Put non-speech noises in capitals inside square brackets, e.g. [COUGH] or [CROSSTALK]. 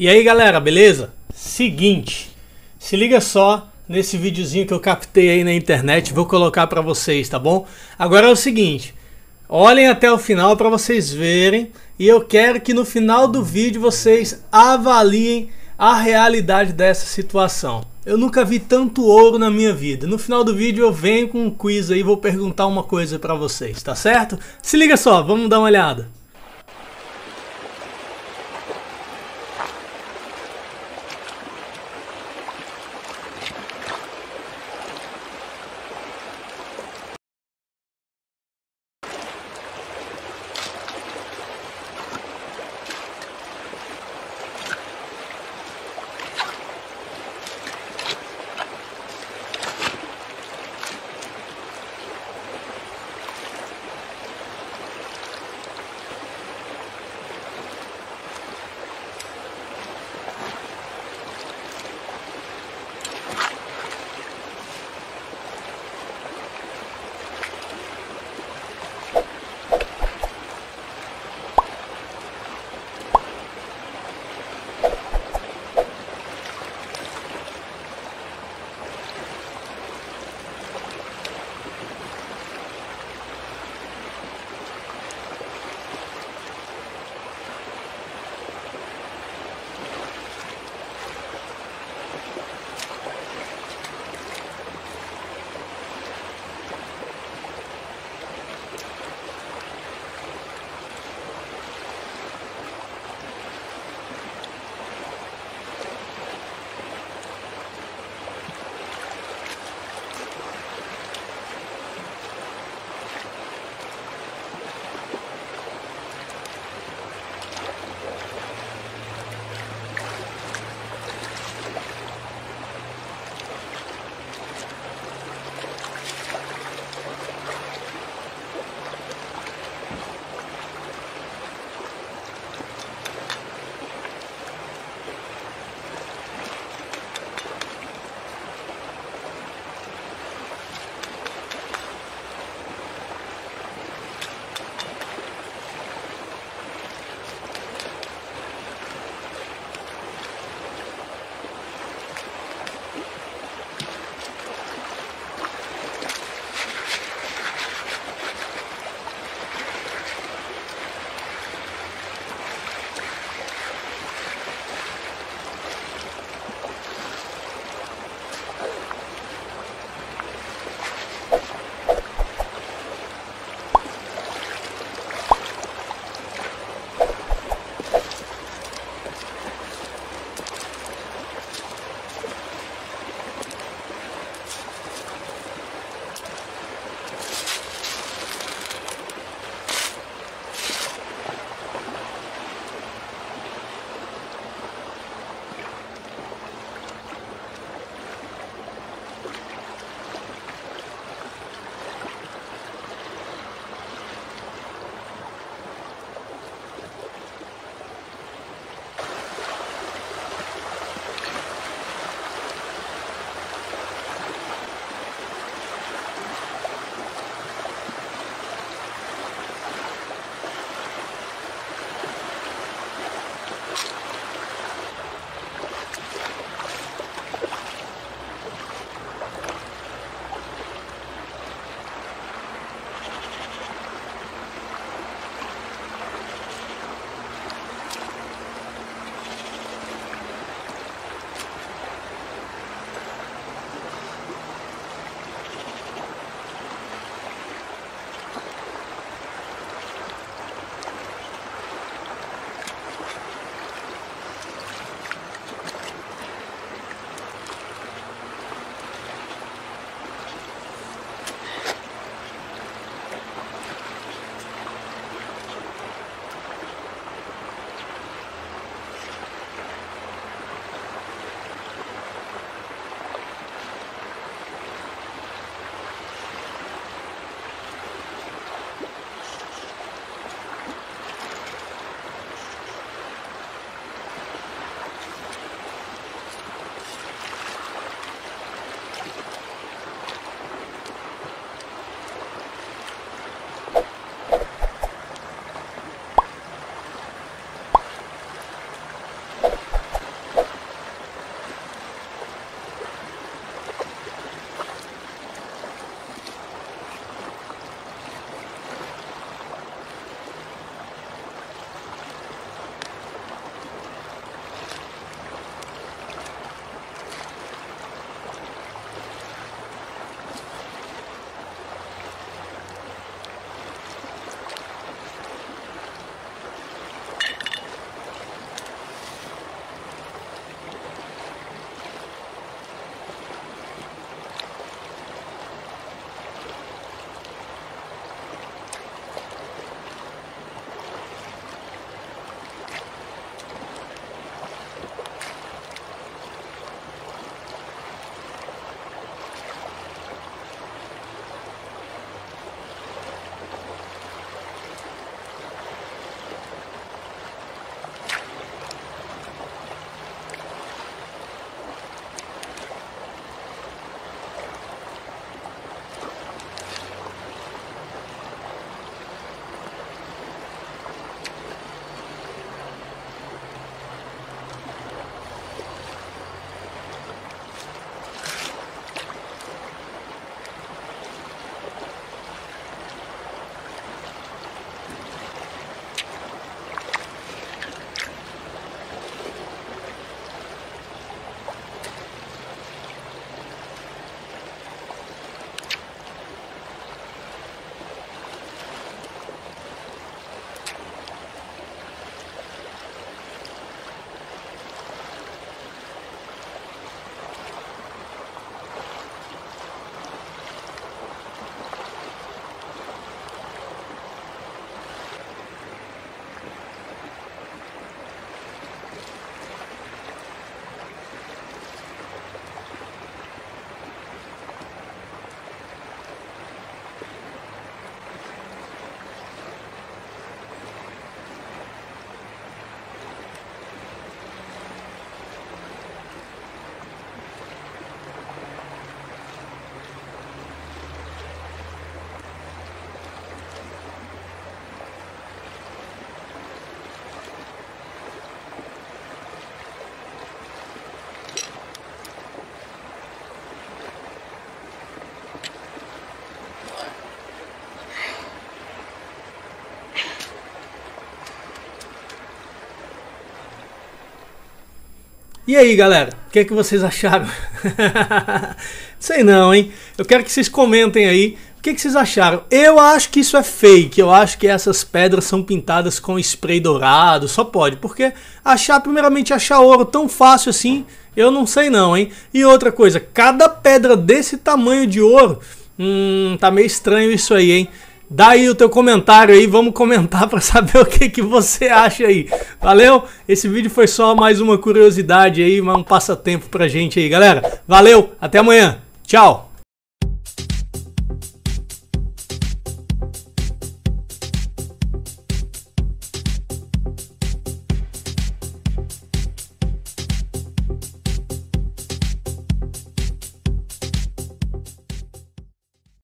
E aí galera, beleza? Seguinte, se liga só nesse videozinho que eu captei aí na internet, vou colocar para vocês, tá bom? Agora é o seguinte, olhem até o final para vocês verem e eu quero que no final do vídeo vocês avaliem a realidade dessa situação. Eu nunca vi tanto ouro na minha vida. No final do vídeo eu venho com um quiz aí e vou perguntar uma coisa para vocês, tá certo? Se liga só, vamos dar uma olhada. E aí, galera, o que é que vocês acharam? [LAUGHS] Sei não, hein? Eu quero que vocês comentem aí o que, é que vocês acharam. Eu acho que isso é fake, eu acho que essas pedras são pintadas com spray dourado, só pode, porque achar, primeiramente, achar ouro tão fácil assim, eu não sei não, hein? E outra coisa, cada pedra desse tamanho de ouro, hum, tá meio estranho isso aí, hein? Dá aí o teu comentário aí, vamos comentar para saber o que, que você acha aí. Valeu? Esse vídeo foi só mais uma curiosidade aí, mais um passatempo pra gente aí, galera. Valeu, até amanhã. Tchau.